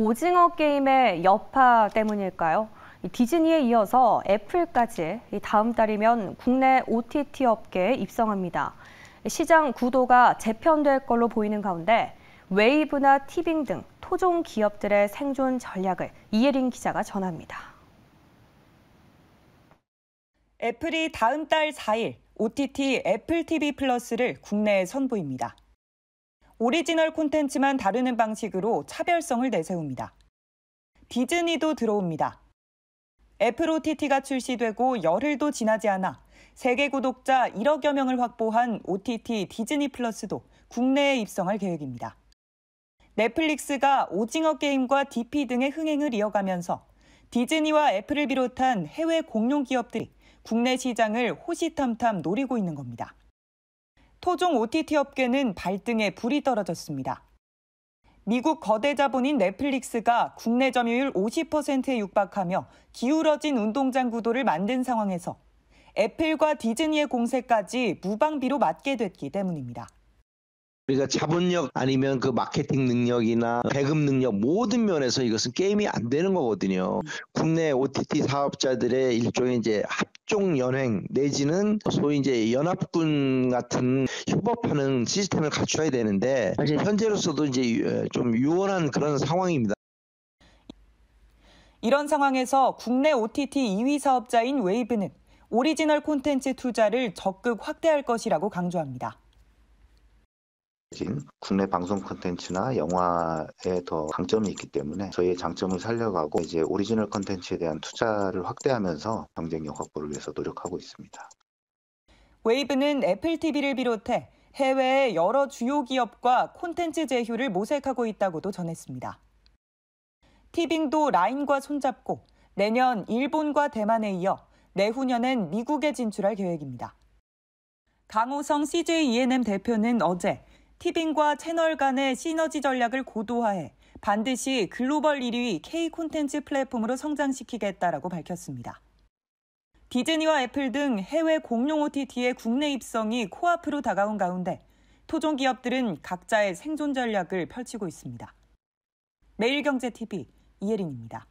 오징어 게임의 여파 때문일까요? 디즈니에 이어서 애플까지 다음 달이면 국내 OTT 업계에 입성합니다. 시장 구도가 재편될 걸로 보이는 가운데 웨이브나 티빙 등 토종 기업들의 생존 전략을 이예린 기자가 전합니다. 애플이 다음 달 4일 OTT 애플 TV 플러스를 국내에 선보입니다. 오리지널 콘텐츠만 다루는 방식으로 차별성을 내세웁니다. 디즈니도 들어옵니다. 애플 OTT가 출시되고 열흘도 지나지 않아 세계 구독자 1억여 명을 확보한 OTT 디즈니 플러스도 국내에 입성할 계획입니다. 넷플릭스가 오징어 게임과 DP 등의 흥행을 이어가면서 디즈니와 애플을 비롯한 해외 공룡 기업들이 국내 시장을 호시탐탐 노리고 있는 겁니다. 토종 OTT 업계는 발등에 불이 떨어졌습니다. 미국 거대 자본인 넷플릭스가 국내 점유율 50%에 육박하며 기울어진 운동장 구도를 만든 상황에서 애플과 디즈니의 공세까지 무방비로 맞게 됐기 때문입니다. 그러니까 자본력 아니면 그 마케팅 능력이나 배급 능력 모든 면에서 이것은 게임이 안 되는 거거든요. 국내 OTT 사업자들의 일종의 이제 합종 연행 내지는 소위 이제 연합군 같은 협업하는 시스템을 갖춰야 되는데 현재로서도 이제 어, 좀 유원한 그런 상황입니다. 이런 상황에서 국내 OTT 2위 사업자인 웨이브는 오리지널 콘텐츠 투자를 적극 확대할 것이라고 강조합니다. 알진 국내 방송 콘텐츠나 영화에 더 강점이 있기 때문에 저희의 장점을 살려가고 이제 오리지널 콘텐츠에 대한 투자를 확대하면서 경쟁력 확보를 위해서 노력하고 있습니다. 웨이브는 애플 TV를 비롯해 해외의 여러 주요 기업과 콘텐츠 제휴를 모색하고 있다고도 전했습니다. 티빙도 라인과 손잡고 내년 일본과 대만에 이어 내후년엔 미국에 진출할 계획입니다. 강호성 CJENM 대표는 어제 티빙과 채널 간의 시너지 전략을 고도화해 반드시 글로벌 1위 K 콘텐츠 플랫폼으로 성장시키겠다라고 밝혔습니다. 디즈니와 애플 등 해외 공룡 OTT의 국내 입성이 코앞으로 다가온 가운데 토종 기업들은 각자의 생존 전략을 펼치고 있습니다. 매일경제TV 이혜린입니다.